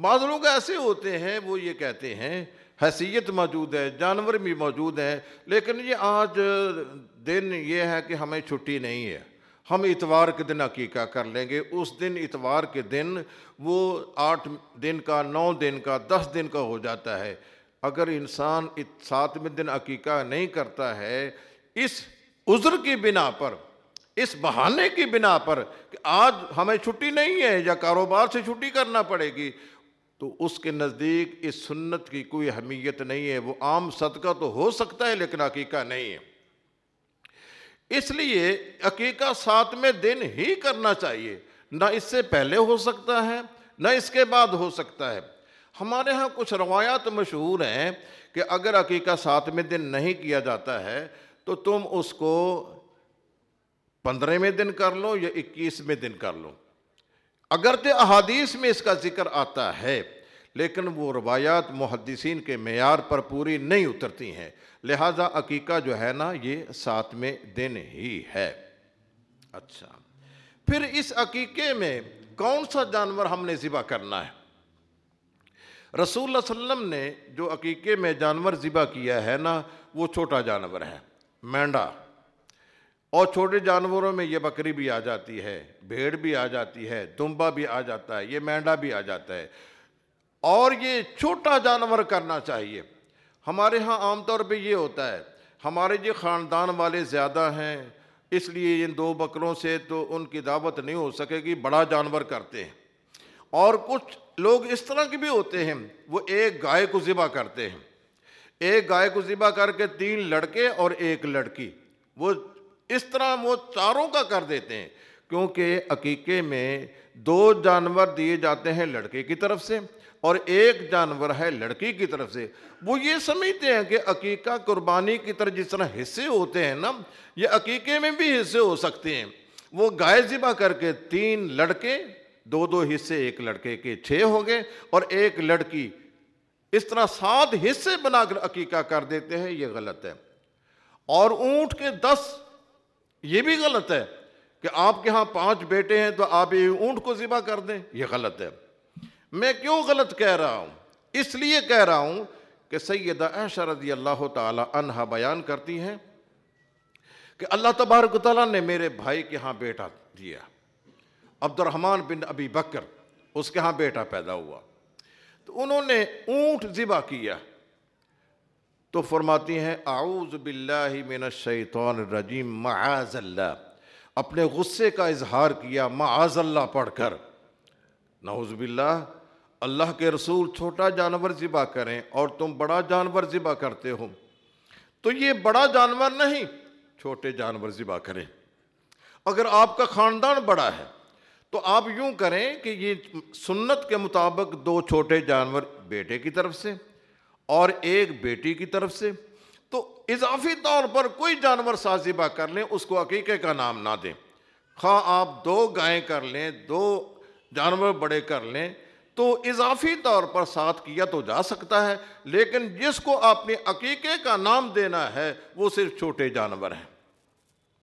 बाद लोग ऐसे होते हैं वो ये कहते हैं हैसियत मौजूद है जानवर भी मौजूद है लेकिन ये आज दिन ये है कि हमें छुट्टी नहीं है हम इतवार के दिन अकीका कर लेंगे उस दिन इतवार के दिन वो आठ दिन का नौ दिन का दस दिन का हो जाता है अगर इंसान सातवें दिन अकीका नहीं करता है इस उज्र की बिना पर इस बहाने की बिना पर कि आज हमें छुट्टी नहीं है या कारोबार से छुट्टी करना पड़ेगी तो उसके नज़दीक इस सुन्नत की कोई अहमियत नहीं है वो आम सदका तो हो सकता है लेकिन अकीका नहीं है इसलिए अकीका सातवें दिन ही करना चाहिए ना इससे पहले हो सकता है ना इसके बाद हो सकता है हमारे यहाँ कुछ रवायात मशहूर हैं कि अगर अकीका सातवें दिन नहीं किया जाता है तो तुम उसको पंद्रहवें दिन कर लो या इक्कीसवें दिन कर लो अगरचे अहादीस में इसका ज़िक्र आता है लेकिन वो रवायात मुहदसिन के मैार पर पूरी नहीं उतरती हैं लिहाजा अकीका जो है ना ये साथ में दिन ही है अच्छा फिर इस अकीके में कौन सा जानवर हमने ज़िबा करना है रसूल वसम ने जो अकीके में जानवर ज़िबा किया है ना वो छोटा जानवर है मेंढा और छोटे जानवरों में ये बकरी भी आ जाती है भेड़ भी आ जाती है दुम्बा भी आ जाता है ये मेंढा भी आ जाता है और ये छोटा जानवर करना चाहिए हमारे यहाँ आमतौर पे ये होता है हमारे ये ख़ानदान वाले ज़्यादा हैं इसलिए इन दो बकरों से तो उनकी दावत नहीं हो सकेगी बड़ा जानवर करते हैं और कुछ लोग इस तरह के भी होते हैं वो एक गाय को ज़िबा करते हैं एक गाय को ज़िबा करके तीन लड़के और एक लड़की वो इस तरह वो चारों का कर देते हैं क्योंकि अकीके में दो जानवर दिए जाते हैं लड़के की तरफ से और एक जानवर है लड़की की तरफ से वो ये समझते हैं कि अकीका कुर्बानी की तरह जिस तरह हिस्से होते हैं ना ये अकीके में भी हिस्से हो सकते हैं वो गाय ज़िबा करके तीन लड़के दो दो हिस्से एक लड़के के छः हो गए और एक लड़की इस तरह सात हिस्से बनाकर अकीका कर देते हैं ये गलत है और ऊँट के दस ये भी गलत है कि आपके यहां पांच बेटे हैं तो आप ये ऊंट को ज़िबा कर दें ये गलत है मैं क्यों गलत कह रहा हूं इसलिए कह रहा हूं कि सैद ऐशा रजी अल्लाह तहा बयान करती हैं कि अल्लाह तबारक ने मेरे भाई के यहां बेटा दिया अब्दुलरहमान बिन अबी बकर उसके यहां बेटा पैदा हुआ तो उन्होंने ऊंट ज़िबा किया तो फरमाती हैं आऊज़ शैतान रजीम माजल्ला अपने गुस्से का इजहार किया माजल्ला पढ़कर नौज़बिल्ला अल्लाह के रसूल छोटा जानवर ज़िबा करें और तुम बड़ा जानवर ज़िबा करते हो तो ये बड़ा जानवर नहीं छोटे जानवर ज़िबा करें अगर आपका ख़ानदान बड़ा है तो आप यूं करें कि ये सुन्नत के मुताबिक दो छोटे जानवर बेटे की तरफ से और एक बेटी की तरफ से तो इजाफी तौर पर कोई जानवर साजिबा कर लें उसको अकीके का नाम ना दें खा हाँ, आप दो गायें कर लें दो जानवर बड़े कर लें तो इजाफी तौर पर साथ किया तो जा सकता है लेकिन जिसको आपने अकीके का नाम देना है वो सिर्फ छोटे जानवर हैं